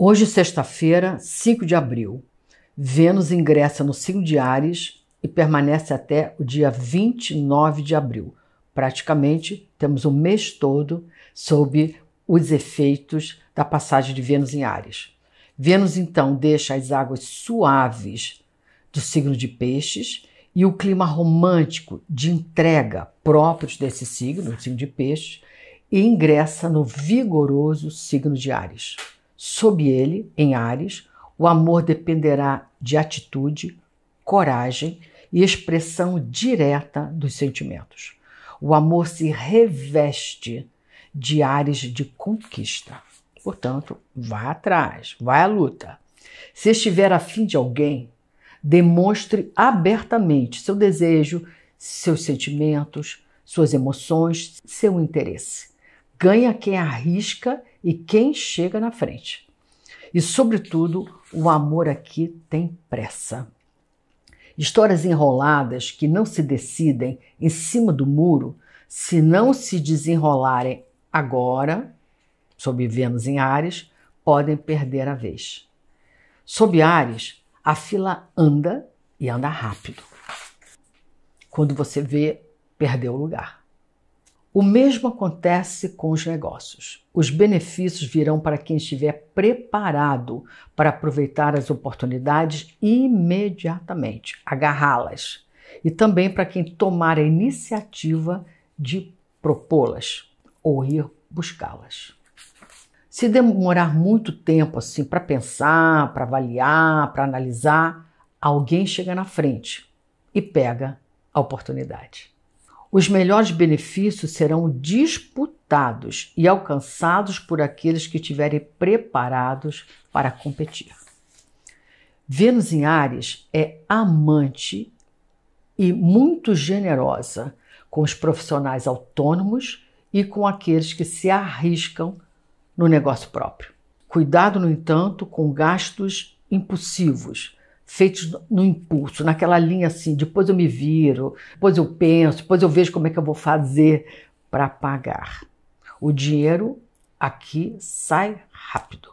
Hoje, sexta-feira, 5 de abril, Vênus ingressa no signo de Ares e permanece até o dia 29 de abril. Praticamente temos o mês todo sob os efeitos da passagem de Vênus em Ares. Vênus então deixa as águas suaves do signo de Peixes e o clima romântico de entrega próprios desse signo, o signo de Peixes, e ingressa no vigoroso signo de Ares. Sob ele, em Ares, o amor dependerá de atitude, coragem e expressão direta dos sentimentos. O amor se reveste de ares de conquista. Portanto, vá atrás, vá à luta. Se estiver afim de alguém, demonstre abertamente seu desejo, seus sentimentos, suas emoções, seu interesse ganha quem arrisca e quem chega na frente. E, sobretudo, o amor aqui tem pressa. Histórias enroladas que não se decidem em cima do muro, se não se desenrolarem agora, sob Vênus em Ares, podem perder a vez. Sob Ares, a fila anda e anda rápido. Quando você vê, perdeu o lugar. O mesmo acontece com os negócios. Os benefícios virão para quem estiver preparado para aproveitar as oportunidades imediatamente, agarrá-las, e também para quem tomar a iniciativa de propô-las ou ir buscá-las. Se demorar muito tempo assim para pensar, para avaliar, para analisar, alguém chega na frente e pega a oportunidade. Os melhores benefícios serão disputados e alcançados por aqueles que estiverem preparados para competir. Vênus em Ares é amante e muito generosa com os profissionais autônomos e com aqueles que se arriscam no negócio próprio. Cuidado, no entanto, com gastos impulsivos feitos no impulso, naquela linha assim, depois eu me viro, depois eu penso, depois eu vejo como é que eu vou fazer para pagar. O dinheiro aqui sai rápido.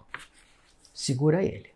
Segura ele.